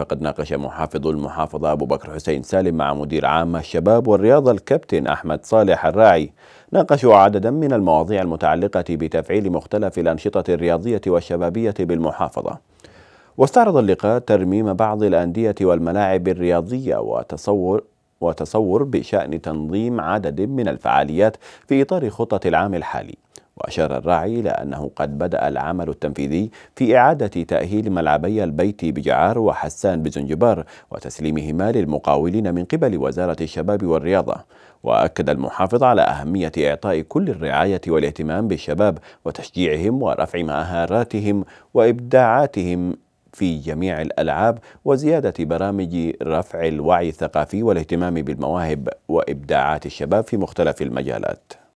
فقد ناقش محافظ المحافظة أبو بكر حسين سالم مع مدير عام الشباب والرياضة الكابتن أحمد صالح الراعي ناقشوا عددا من المواضيع المتعلقة بتفعيل مختلف الأنشطة الرياضية والشبابية بالمحافظة واستعرض اللقاء ترميم بعض الأندية والملاعب الرياضية وتصور وتصور بشأن تنظيم عدد من الفعاليات في إطار خطة العام الحالي وأشار الراعي إلى أنه قد بدأ العمل التنفيذي في إعادة تأهيل ملعبي البيت بجعار وحسان بزنجبار وتسليمهما للمقاولين من قبل وزارة الشباب والرياضة وأكد المحافظ على أهمية إعطاء كل الرعاية والاهتمام بالشباب وتشجيعهم ورفع مهاراتهم وإبداعاتهم في جميع الألعاب وزيادة برامج رفع الوعي الثقافي والاهتمام بالمواهب وإبداعات الشباب في مختلف المجالات